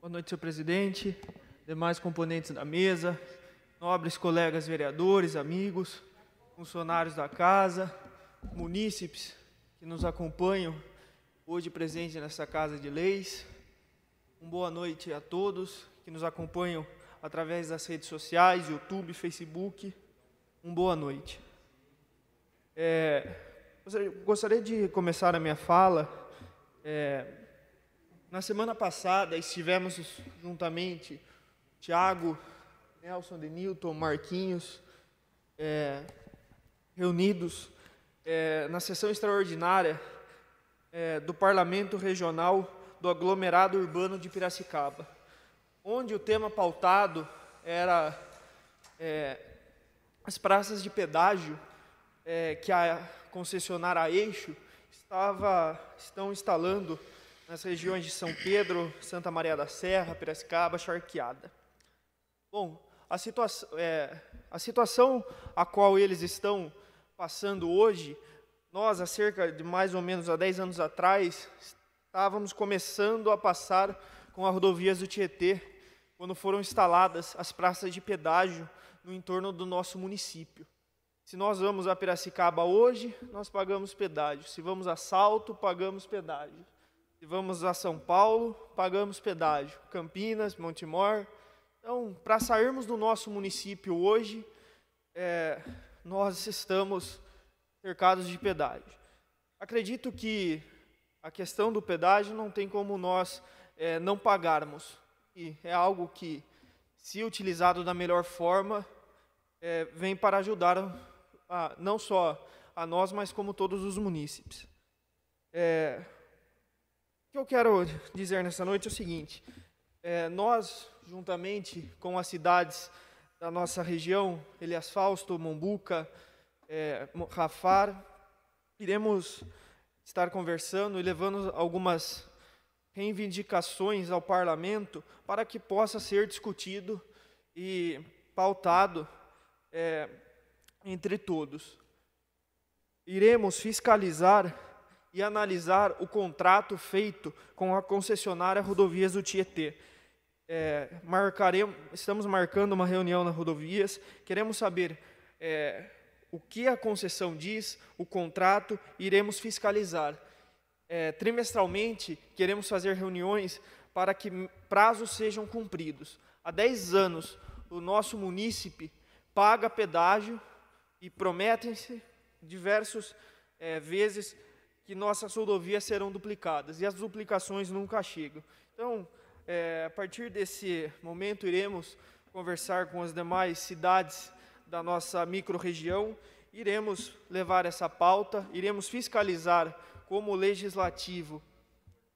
Boa noite, senhor presidente, demais componentes da mesa, nobres colegas vereadores, amigos, funcionários da casa, munícipes que nos acompanham hoje presente nessa Casa de Leis. Uma boa noite a todos que nos acompanham através das redes sociais, YouTube, Facebook. Uma boa noite. É, gostaria de começar a minha fala é, na semana passada estivemos juntamente Tiago, Nelson, Denilton, Marquinhos, é, reunidos é, na sessão extraordinária é, do Parlamento Regional do Aglomerado Urbano de Piracicaba, onde o tema pautado era é, as praças de pedágio é, que a concessionária Eixo estava, estão instalando nas regiões de São Pedro, Santa Maria da Serra, Piracicaba, Charqueada. Bom, a, situa é, a situação a qual eles estão passando hoje, nós, há cerca de mais ou menos há 10 anos atrás, estávamos começando a passar com as rodovias do Tietê, quando foram instaladas as praças de pedágio no entorno do nosso município. Se nós vamos a Piracicaba hoje, nós pagamos pedágio. Se vamos a Salto, pagamos pedágio e vamos a São Paulo, pagamos pedágio. Campinas, Montemor. Então, para sairmos do nosso município hoje, é, nós estamos cercados de pedágio. Acredito que a questão do pedágio não tem como nós é, não pagarmos. E é algo que, se utilizado da melhor forma, é, vem para ajudar a, não só a nós, mas como todos os munícipes. É, o que eu quero dizer nessa noite é o seguinte: é, nós, juntamente com as cidades da nossa região, Elias Fausto, Mombuca, é, Rafar, iremos estar conversando e levando algumas reivindicações ao parlamento para que possa ser discutido e pautado é, entre todos. Iremos fiscalizar e analisar o contrato feito com a concessionária Rodovias do Tietê. É, marcaremos, estamos marcando uma reunião na Rodovias, queremos saber é, o que a concessão diz, o contrato, iremos fiscalizar. É, trimestralmente, queremos fazer reuniões para que prazos sejam cumpridos. Há 10 anos, o nosso munícipe paga pedágio e prometem-se diversas é, vezes que nossas rodovias serão duplicadas e as duplicações nunca chegam. Então, é, a partir desse momento, iremos conversar com as demais cidades da nossa microrregião, iremos levar essa pauta, iremos fiscalizar como legislativo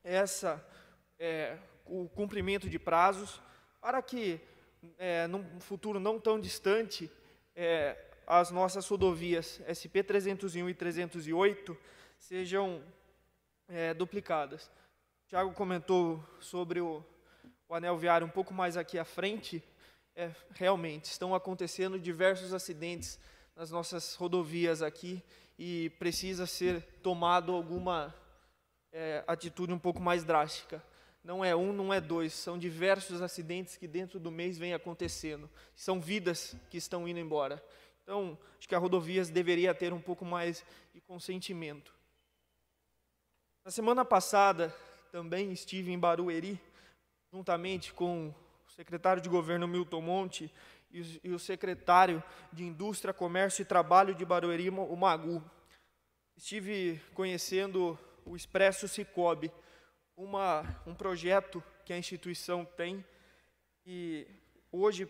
essa é, o cumprimento de prazos, para que, é, num futuro não tão distante, é, as nossas rodovias SP 301 e 308 sejam é, duplicadas. O Tiago comentou sobre o, o anel viário um pouco mais aqui à frente. É, realmente, estão acontecendo diversos acidentes nas nossas rodovias aqui e precisa ser tomado alguma é, atitude um pouco mais drástica. Não é um, não é dois, são diversos acidentes que dentro do mês vem acontecendo. São vidas que estão indo embora. Então, acho que a rodovias deveria ter um pouco mais de consentimento. Na semana passada, também estive em Barueri, juntamente com o secretário de governo Milton Monte e o secretário de Indústria, Comércio e Trabalho de Barueri, o Magu. Estive conhecendo o Expresso Cicobi, uma, um projeto que a instituição tem e hoje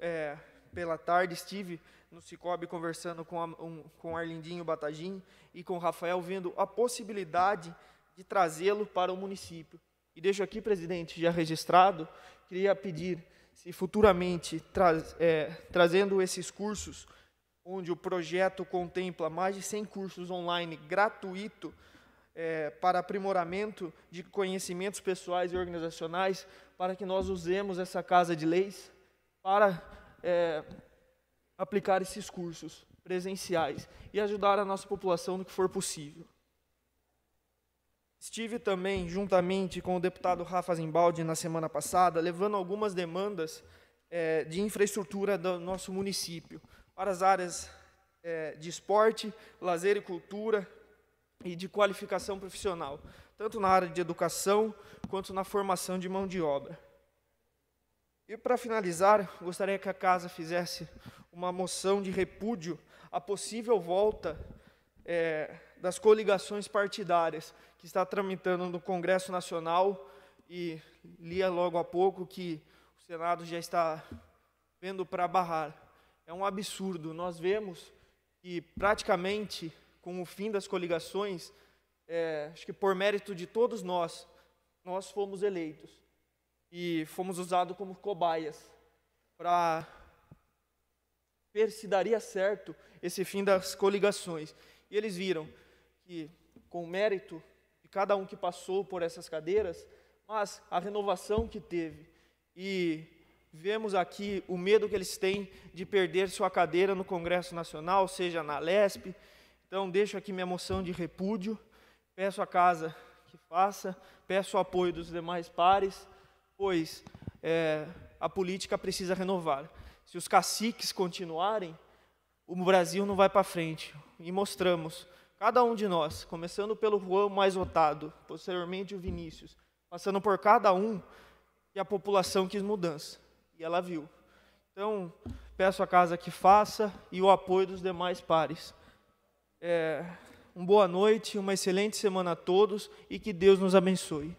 é, pela tarde estive no Cicobi conversando com, a, um, com Arlindinho Batagin e com Rafael, vendo a possibilidade de trazê-lo para o município. E deixo aqui, presidente, já registrado, queria pedir se futuramente, é, trazendo esses cursos, onde o projeto contempla mais de 100 cursos online gratuito é, para aprimoramento de conhecimentos pessoais e organizacionais, para que nós usemos essa casa de leis para é, aplicar esses cursos presenciais e ajudar a nossa população no que for possível. Estive também, juntamente com o deputado Rafa Zimbaldi, na semana passada, levando algumas demandas é, de infraestrutura do nosso município para as áreas é, de esporte, lazer e cultura e de qualificação profissional, tanto na área de educação quanto na formação de mão de obra. E para finalizar, gostaria que a casa fizesse uma moção de repúdio à possível volta é, das coligações partidárias que está tramitando no Congresso Nacional e lia logo há pouco que o Senado já está vendo para barrar. É um absurdo. Nós vemos que praticamente com o fim das coligações, é, acho que por mérito de todos nós, nós fomos eleitos e fomos usados como cobaias para ver se daria certo esse fim das coligações. E eles viram que, com o mérito de cada um que passou por essas cadeiras, mas a renovação que teve, e vemos aqui o medo que eles têm de perder sua cadeira no Congresso Nacional, seja na LESP. Então, deixo aqui minha moção de repúdio, peço à casa que faça, peço o apoio dos demais pares pois é, a política precisa renovar. Se os caciques continuarem, o Brasil não vai para frente. E mostramos, cada um de nós, começando pelo Juan mais votado, posteriormente o Vinícius, passando por cada um, e a população quis mudança. E ela viu. Então, peço à casa que faça e o apoio dos demais pares. É, uma boa noite, uma excelente semana a todos e que Deus nos abençoe.